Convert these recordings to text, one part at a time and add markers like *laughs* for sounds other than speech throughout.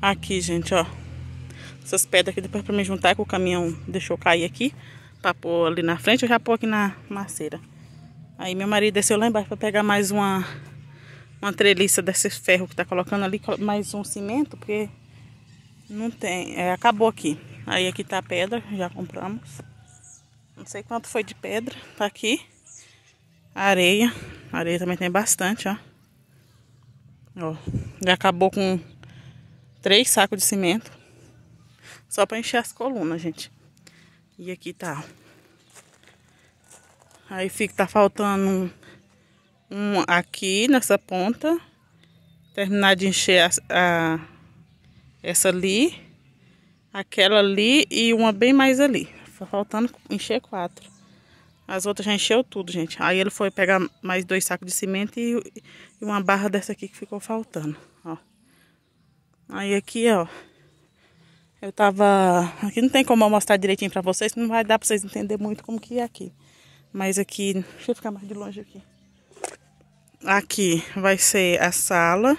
Aqui, gente, ó. Essas pedras aqui, depois pra me juntar, com o caminhão deixou cair aqui. Pra pôr ali na frente, eu já pôr aqui na maceira. Aí meu marido desceu lá embaixo pra pegar mais uma, uma treliça desse ferro que tá colocando ali. Mais um cimento, porque não tem. É, acabou aqui. Aí aqui tá a pedra, já compramos. Não sei quanto foi de pedra, tá aqui. Areia. Areia também tem bastante, ó. Ó, já acabou com três sacos de cimento. Só para encher as colunas, gente. E aqui tá. Aí fica, tá faltando um, um aqui nessa ponta. Terminar de encher a, a, essa ali. Aquela ali e uma bem mais ali. Tá faltando encher quatro. As outras já encheu tudo, gente. Aí ele foi pegar mais dois sacos de cimento e, e uma barra dessa aqui que ficou faltando. Aí aqui, ó. Eu tava... Aqui não tem como eu mostrar direitinho pra vocês. Não vai dar pra vocês entenderem muito como que é aqui. Mas aqui... Deixa eu ficar mais de longe aqui. Aqui vai ser a sala.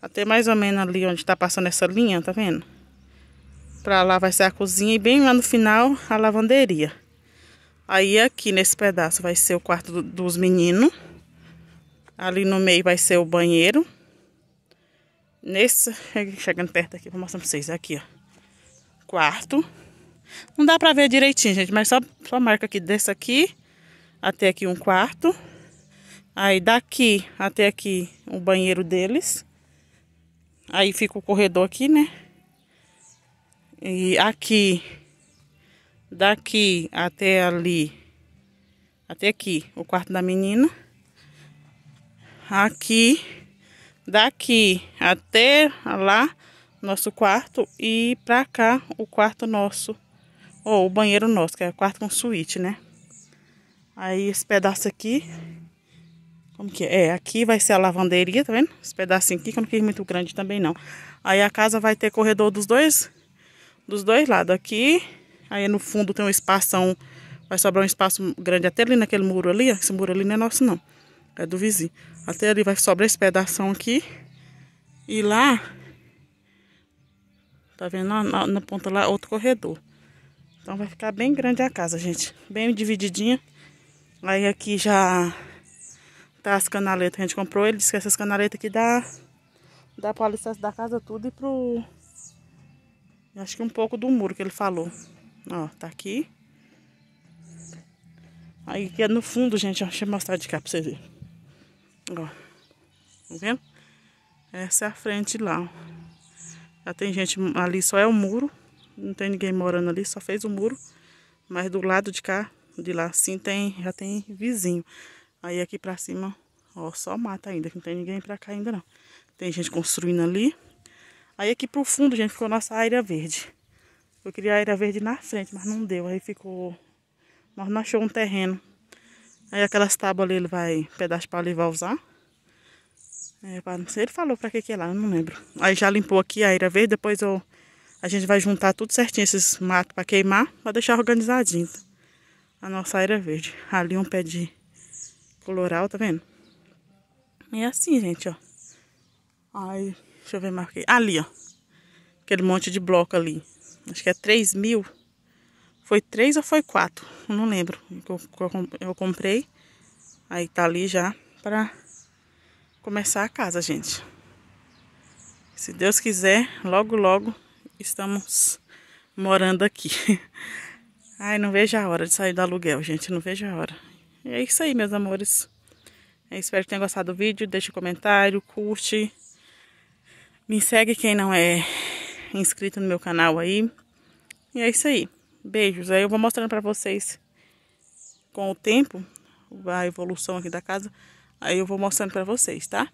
Até mais ou menos ali onde tá passando essa linha, tá vendo? Pra lá vai ser a cozinha. E bem lá no final, a lavanderia. Aí aqui nesse pedaço vai ser o quarto dos meninos. Ali no meio vai ser o banheiro. Nesse, *laughs* chegando perto aqui, vou mostrar pra vocês. Aqui, ó. Quarto. Não dá pra ver direitinho, gente, mas só, só marca aqui desse aqui até aqui um quarto. Aí daqui até aqui o banheiro deles. Aí fica o corredor aqui, né? E aqui, daqui até ali, até aqui o quarto da menina. Aqui daqui até lá, nosso quarto, e pra cá, o quarto nosso, ou o banheiro nosso, que é quarto com suíte, né? Aí esse pedaço aqui, como que é? é? Aqui vai ser a lavanderia, tá vendo? Esse pedacinho aqui, que eu não fiz muito grande também não. Aí a casa vai ter corredor dos dois, dos dois lados aqui. Aí no fundo tem um espação, vai sobrar um espaço grande até ali naquele muro ali, ó. Esse muro ali não é nosso não. É do vizinho. Até ali vai sobrar esse pedaço aqui. E lá... Tá vendo? Na, na, ponta lá, outro corredor. Então vai ficar bem grande a casa, gente. Bem divididinha. Aí aqui já tá as canaletas que a gente comprou. Ele disse que essas canaletas aqui dá, dá pro alicerce da casa tudo e pro... Acho que um pouco do muro que ele falou. Ó, tá aqui. Aí aqui é no fundo, gente, ó. Deixa eu mostrar de cá pra vocês verem. Ó. Tá vendo? Essa é a frente lá, Já tem gente ali, só é o muro. Não tem ninguém morando ali, só fez o muro. Mas do lado de cá, de lá sim, tem, já tem vizinho. Aí aqui pra cima, ó, só mata ainda, que não tem ninguém pra cá ainda não. Tem gente construindo ali. Aí aqui pro fundo, gente, ficou nossa área verde. Eu queria a área verde na frente, mas não deu. Aí ficou... Nós não achou um terreno. Aí aquelas tábuas ali ele vai, pedaço para ali vai usar. É, ele falou para que que é lá, eu não lembro. Aí já limpou aqui a ira verde, depois eu, a gente vai juntar tudo certinho esses matos para queimar, para deixar organizadinho tá? a nossa área verde. Ali um pé de coloral, tá vendo? É assim, gente, ó. Aí, deixa eu ver mais aqui. Ali, ó. Aquele monte de bloco ali. Acho que é 3 mil. Foi três ou foi quatro? Não lembro. Eu, comprei. Aí tá ali já para começar a casa, gente. Se Deus quiser, logo, logo estamos morando aqui. *laughs* Ai, não vejo a hora de sair do aluguel, gente. Não vejo a hora. E é isso aí, meus amores. Eu espero que tenham gostado do vídeo. Deixe um comentário, curte. Me segue quem não é inscrito no meu canal aí. E é isso aí. Beijos. Aí eu vou mostrando pra vocês com o tempo, a evolução aqui da casa. Aí eu vou mostrando pra vocês, tá?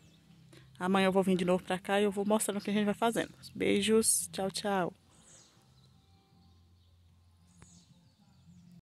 Amanhã eu vou vir de novo pra cá e eu vou mostrando o que a gente vai fazendo. Beijos. Tchau, tchau.